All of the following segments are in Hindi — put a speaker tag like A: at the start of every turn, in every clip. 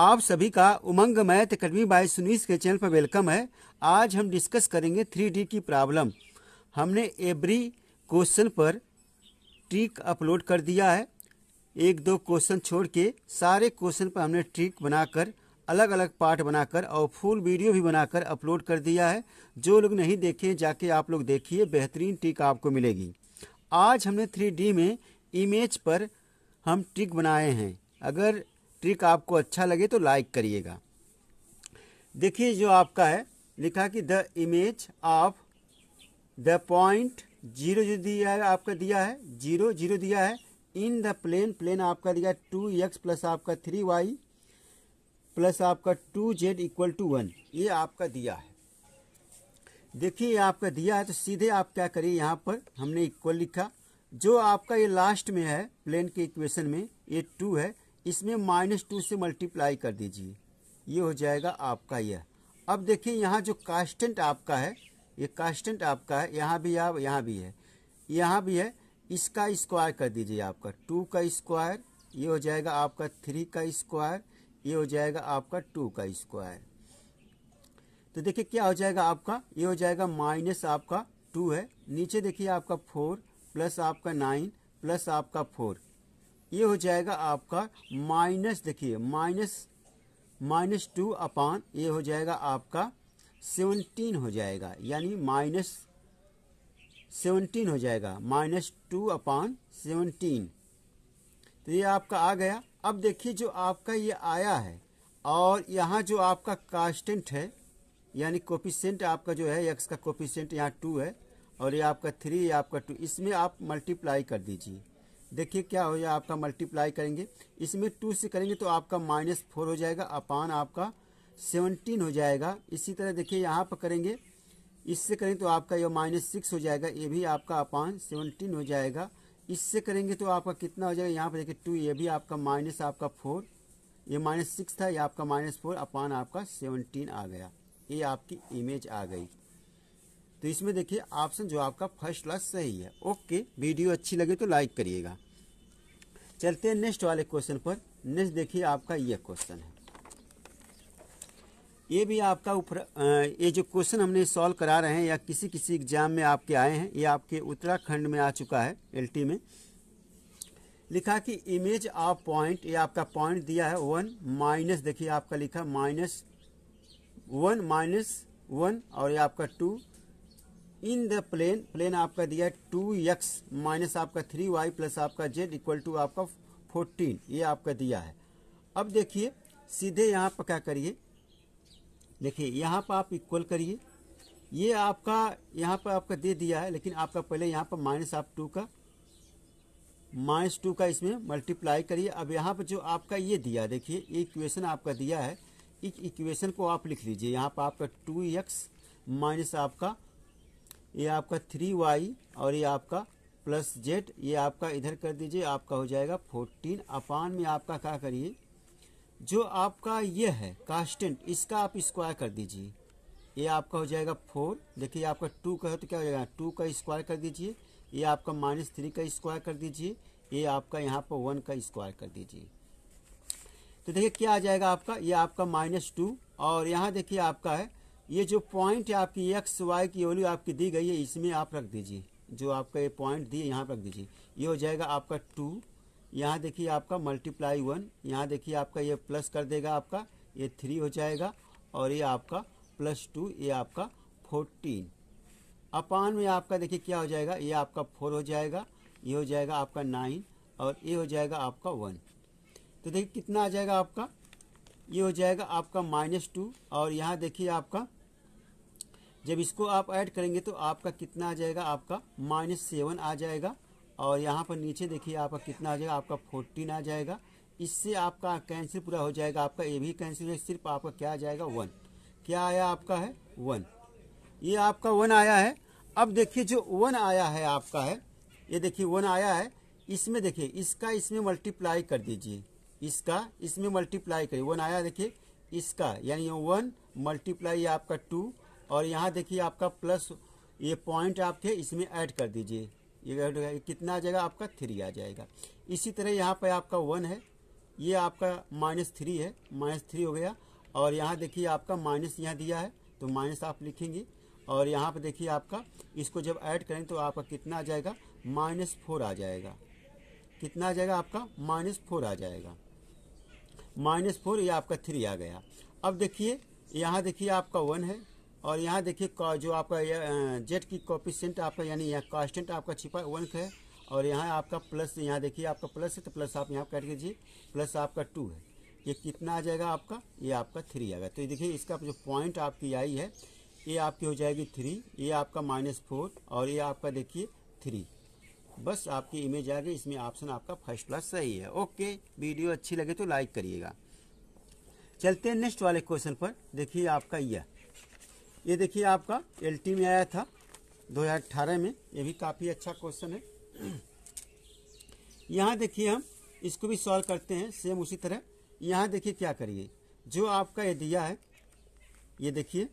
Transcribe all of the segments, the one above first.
A: आप सभी का Umang math academy by Sunis के चैनल पर वेलकम है आज हम डिस्कस करेंगे थ्री डी की प्रॉब्लम हमने एवरी क्वेश्चन पर ट्रिक अपलोड कर दिया है एक दो क्वेश्चन छोड़ के सारे क्वेश्चन पर हमने ट्रिक बनाकर अलग अलग पार्ट बनाकर और फुल वीडियो भी बनाकर अपलोड कर दिया है जो लोग नहीं देखे जाके आप लोग देखिए बेहतरीन ट्रिक आपको मिलेगी आज हमने थ्री में इमेज पर हम ट्रिक बनाए हैं अगर ट्रिक आपको अच्छा लगे तो लाइक करिएगा देखिए जो आपका है लिखा कि the image of the point zero जो दिया है आपका दिया है जीरो जीरो दिया है इन द प्लेन प्लेन आपका दिया टू एक्स प्लस आपका थ्री वाई प्लस आपका two z equal to one ये आपका दिया है देखिए ये आपका दिया है तो सीधे आप क्या करिए यहाँ पर हमने इक्वल लिखा जो आपका ये लास्ट में है प्लेन के इक्वेशन में ये टू है इसमें माइनस टू से मल्टीप्लाई कर दीजिए ये हो जाएगा आपका यह अब देखिए यहाँ जो कास्टेंट आपका है ये कास्टेंट आपका है यहाँ भी आप यहाँ भी है यहाँ भी है इसका स्क्वायर कर दीजिए आपका टू का स्क्वायर ये हो जाएगा आपका थ्री का स्क्वायर ये हो जाएगा आपका टू का स्क्वायर तो देखिए क्या हो जाएगा आपका ये हो जाएगा माइनस आपका टू है नीचे देखिए आपका फोर प्लस आपका नाइन प्लस आपका फोर ये हो जाएगा आपका माइनस देखिए माइनस माइनस टू अपॉन ये हो जाएगा आपका सेवनटीन हो जाएगा यानी माइनस सेवनटीन हो जाएगा माइनस टू अपॉन सेवनटीन तो ये आपका आ गया अब देखिए जो आपका ये आया है और यहाँ जो आपका कास्टेंट है यानी कोपिसेंट आपका जो है एक्स का कोपिसेंट यहाँ टू है और ये आपका थ्री आपका टू इसमें आप मल्टीप्लाई कर दीजिए देखिए क्या हो जाए आपका मल्टीप्लाई करेंगे इसमें टू से करेंगे तो आपका माइनस फोर हो जाएगा अपान आपका सेवनटीन हो जाएगा इसी तरह देखिए यहाँ पर करेंगे इससे करेंगे तो आपका ये माइनस सिक्स हो जाएगा ये भी आपका अपान सेवनटीन हो जाएगा इससे करेंगे तो आपका कितना हो जाएगा यहाँ पर देखिए टू ये भी आपका माइनस आपका फोर ये माइनस सिक्स था ये आपका माइनस फोर अपान आपका सेवनटीन आ गया ये आपकी इमेज आ गई तो इसमें देखिए ऑप्शन जो आपका फर्स्ट क्लास सही है ओके वीडियो अच्छी लगे तो लाइक करिएगा चलते हैं नेक्स्ट वाले क्वेश्चन पर नेक्स्ट देखिए आपका यह क्वेश्चन है ये भी आपका ऊपर ये जो क्वेश्चन हमने सॉल्व करा रहे हैं या किसी किसी एग्जाम में आपके आए हैं ये आपके उत्तराखंड में आ चुका है एल में लिखा कि इमेज ऑफ पॉइंट ये आपका पॉइंट दिया है वन माइनस देखिए आपका लिखा माइनस वन माइनस वन और ये आपका two in the plane plane आपका दिया है टू एक्स माइनस आपका थ्री वाई प्लस आपका जेड इक्वल टू आपका फोर्टीन ये आपका दिया है अब देखिए सीधे यहाँ पर क्या करिए देखिए यहाँ पर आप इक्वल करिए ये आपका यहाँ पर आपका दे दिया है लेकिन आपका पहले यहाँ पर माइनस आप टू का माइनस टू का इसमें मल्टीप्लाई करिए अब यहाँ पर जो आपका ये दिया देखिए ये इक्वेशन आपका दिया है एक इक्वेशन को आप लिख लीजिए यहाँ पर आपका टू एक्स माइनस आपका ये आपका थ्री वाई और ये आपका प्लस जेड ये आपका इधर कर दीजिए आपका हो जाएगा फोर्टीन अपान में आपका क्या करिए जो आपका ये है कास्टेंट इसका आप स्क्वायर कर दीजिए ये आपका हो जाएगा फोर देखिए आपका टू का है तो क्या हो जाएगा टू का स्क्वायर कर दीजिए ये आपका माइनस थ्री का स्क्वायर कर दीजिए ये आपका यहाँ पर वन का स्क्वायर कर दीजिए तो देखिए क्या आ जाएगा आपका ये आपका माइनस टू और यहाँ देखिए आपका है ये जो पॉइंट है आपकी एक्स वाई की वैल्यू आपकी दी गई है इसमें आप रख दीजिए जो आपका ये पॉइंट दिए यहाँ रख दीजिए ये हो जाएगा आपका टू यहाँ देखिए आपका मल्टीप्लाई वन यहाँ देखिए आपका ये प्लस कर देगा आपका ये थ्री हो जाएगा और ये आपका प्लस टू ये आपका फोर्टीन अपान में आपका देखिए क्या हो जाएगा ये आपका फोर हो जाएगा ये हो जाएगा आपका नाइन और ये हो जाएगा आपका वन तो देखिए कितना आ जाएगा आपका ये हो जाएगा आपका माइनस टू और यहाँ देखिए आपका जब इसको आप ऐड करेंगे तो आपका कितना आ जाएगा आपका माइनस सेवन आ जाएगा और यहाँ पर नीचे देखिए आपका कितना आ जाएगा आपका फोर्टीन आ जाएगा इससे आपका कैंसिल पूरा हो जाएगा आपका ये भी कैंसिल है सिर्फ आपका क्या आ जाएगा वन क्या आया आपका है वन ये आपका वन आया है अब देखिए जो वन आया है आपका है ये देखिए वन आया है इसमें देखिए इसका इसमें मल्टीप्लाई कर दीजिए इसका इसमें मल्टीप्लाई करिए वन आया देखिए इसका यानी वन मल्टीप्लाई ये आपका टू और यहाँ देखिए आपका प्लस ये पॉइंट आपके इसमें ऐड कर दीजिए ये कितना आ जाएगा आपका थ्री आ जाएगा इसी तरह यहाँ पर आपका वन है ये आपका माइनस थ्री है माइनस थ्री हो गया और यहाँ देखिए आपका माइनस यहाँ दिया है तो माइनस आप लिखेंगे और यहाँ पर देखिए आपका इसको जब ऐड करें तो आपका कितना आ जाएगा माइनस फोर आ जाएगा कितना आ जाएगा आपका माइनस फोर आ जाएगा माइनस फोर ये आपका थ्री आ गया अब देखिए यहाँ देखिए आपका वन है और यहाँ देखिए जो आपका जेट की कॉपिशेंट आपका यानी यहाँ कॉन्स्टेंट आपका छिपा वन है और यहाँ आपका प्लस यहाँ देखिए आपका प्लस है तो प्लस आप यहाँ कट कीजिए प्लस आपका टू है ये कितना आ जाएगा आपका ये आपका थ्री आएगा तो ये देखिए इसका जो पॉइंट आपकी आई है ये आपकी हो जाएगी थ्री ये आपका माइनस फोर और ये आपका देखिए थ्री बस आपकी इमेज आ गई इसमें ऑप्शन आपका फर्स्ट क्लास सही है ओके वीडियो अच्छी लगे तो लाइक करिएगा चलते हैं नेक्स्ट वाले क्वेश्चन पर देखिए आपका यह ये देखिए आपका एल में आया था 2018 में ये भी काफ़ी अच्छा क्वेश्चन है यहाँ देखिए हम इसको भी सॉल्व करते हैं सेम उसी तरह यहाँ देखिए क्या करिए जो आपका ये दिया है ये देखिए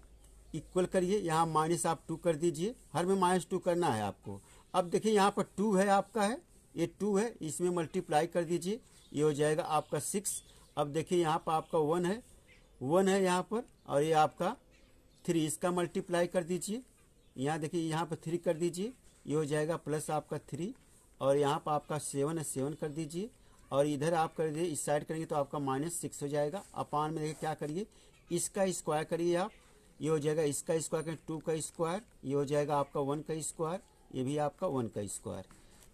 A: इक्वल करिए यहाँ माइनस आप टू कर दीजिए हर में माइनस टू करना है आपको अब देखिए यहाँ पर टू है आपका है ये टू है इसमें मल्टीप्लाई कर दीजिए ये हो जाएगा आपका सिक्स अब देखिए यहाँ पर आपका वन है वन है यहाँ पर और ये आपका थ्री इसका मल्टीप्लाई कर दीजिए यहाँ देखिए यहाँ पर थ्री कर दीजिए ये हो जाएगा प्लस आपका थ्री और यहाँ पर आपका सेवन है सेवन कर दीजिए और इधर आप कर दीजिए इस साइड करेंगे तो आपका माइनस सिक्स हो जाएगा अपान में देखिए क्या करिए इसका स्क्वायर करिए आप ये हो जाएगा इसका स्क्वायर करें टू का स्क्वायर ये हो जाएगा आपका वन का स्क्वायर ये भी आपका वन का स्क्वायर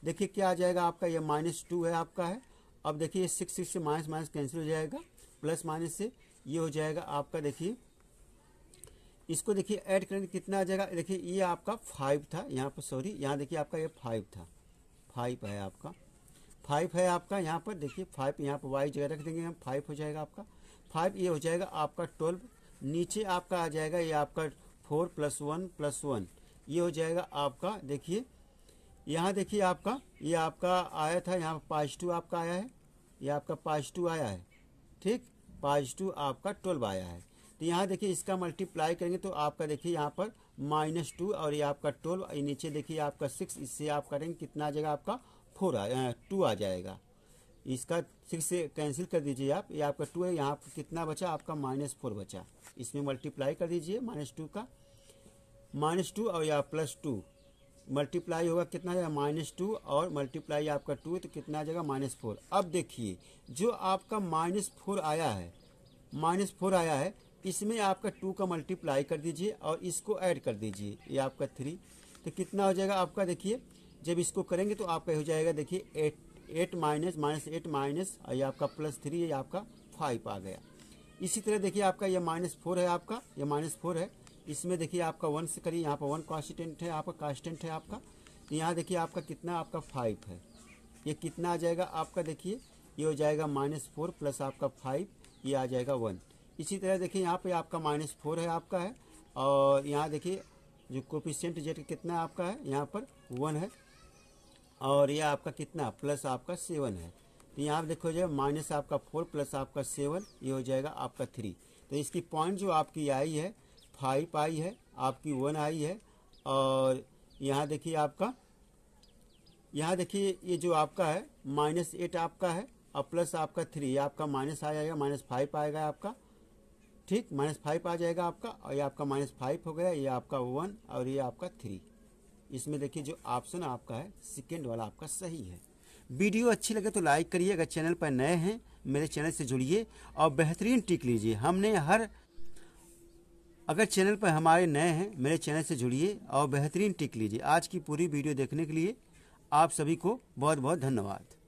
A: देखिए क्या आ जाएगा आपका ये माइनस टू है आपका है अब देखिए ये सिक्स सिक्स से माइनस माइनस कैंसिल हो जाएगा प्लस माइनस से ये हो जाएगा आपका देखिए इसको देखिए ऐड करेंगे कितना आ जाएगा देखिए ये आपका फाइव था यहाँ पर सॉरी यहाँ देखिए आपका ये फाइव था फाइव है आपका फाइव है आपका यहाँ पर देखिए फाइव यहाँ पर वाई जगह रख देंगे हम फाइव हो जाएगा आपका फाइव ये हो जाएगा आपका ट्वेल्व नीचे आपका आ जाएगा ये आपका four plus one plus one ये हो जाएगा आपका देखिए यहाँ देखिए आपका ये आपका आया था यहाँ टू आपका आया है ये आपका टू आया है ठीक टू आपका ट्वेल्व आया है तो यहाँ देखिए इसका मल्टीप्लाई करेंगे तो आपका देखिए यहाँ पर माइनस टू और ये आपका ट्वेल्व नीचे देखिए आपका सिक्स इससे आप करेंगे कितना आ जाएगा आपका फोर आ टू आ जाएगा इसका सिक्स से कैंसिल कर दीजिए आप ये आपका टू है यहाँ कितना बचा आपका माइनस फोर बचा इसमें मल्टीप्लाई कर दीजिए माइनस टू का माइनस टू और या प्लस टू मल्टीप्लाई होगा कितना जाएगा माइनस टू और मल्टीप्लाई आपका टू तो कितना आ जाएगा माइनस फोर अब देखिए जो आपका माइनस फोर आया है माइनस फोर आया है इसमें आपका टू का मल्टीप्लाई कर दीजिए और इसको ऐड कर दीजिए ये आपका थ्री तो कितना हो जाएगा आपका देखिए जब इसको करेंगे तो आपका हो जाएगा देखिए eight eight minus minus eight minus और ये आपका प्लस थ्री ये आपका फाइव आ गया इसी तरह देखिए आपका ये माइनस फोर है आपका ये माइनस फोर है इसमें देखिए आपका वन से करिए यहाँ पर वन कॉन्स्टेंट है आपका कॉन्स्टेंट है आपका यहाँ देखिए आपका कितना आपका फाइव है ये कितना आ जाएगा आपका देखिए ये हो जाएगा माइनस फोर प्लस आपका फाइव ये आ जाएगा वन इसी तरह देखिए यहाँ पे आपका माइनस फोर है आपका है और यहाँ देखिए जो कोपिशेंट जेट कितना आपका है यहाँ पर वन है और यह आपका कितना प्लस आपका सेवन है तो यहाँ पर देखो जाए माइनस आपका फोर प्लस आपका सेवन ये हो जाएगा आपका थ्री तो इसकी पॉइंट जो आपकी आई है फाइव आई है आपकी वन आई है और यहाँ देखिए आपका यहाँ देखिए ये जो आपका है माइनस एट आपका है और प्लस आपका थ्री आपका माइनस आ जाएगा माइनस फाइव आएगा आपका ठीक माइनस फाइव आ जाएगा आपका और ये आपका माइनस फाइव हो गया ये आपका वन और ये आपका थ्री इसमें देखिए जो ऑप्शन आपका है सेकेंड वाला आपका सही है वीडियो अच्छी लगे तो लाइक करिए अगर चैनल पर नए हैं मेरे चैनल से जुड़िए और बेहतरीन टिक लीजिए हमने हर अगर चैनल पर हमारे नए हैं मेरे चैनल से जुड़िए और बेहतरीन टिक लीजिए आज की पूरी वीडियो देखने के लिए आप सभी को बहुत बहुत धन्यवाद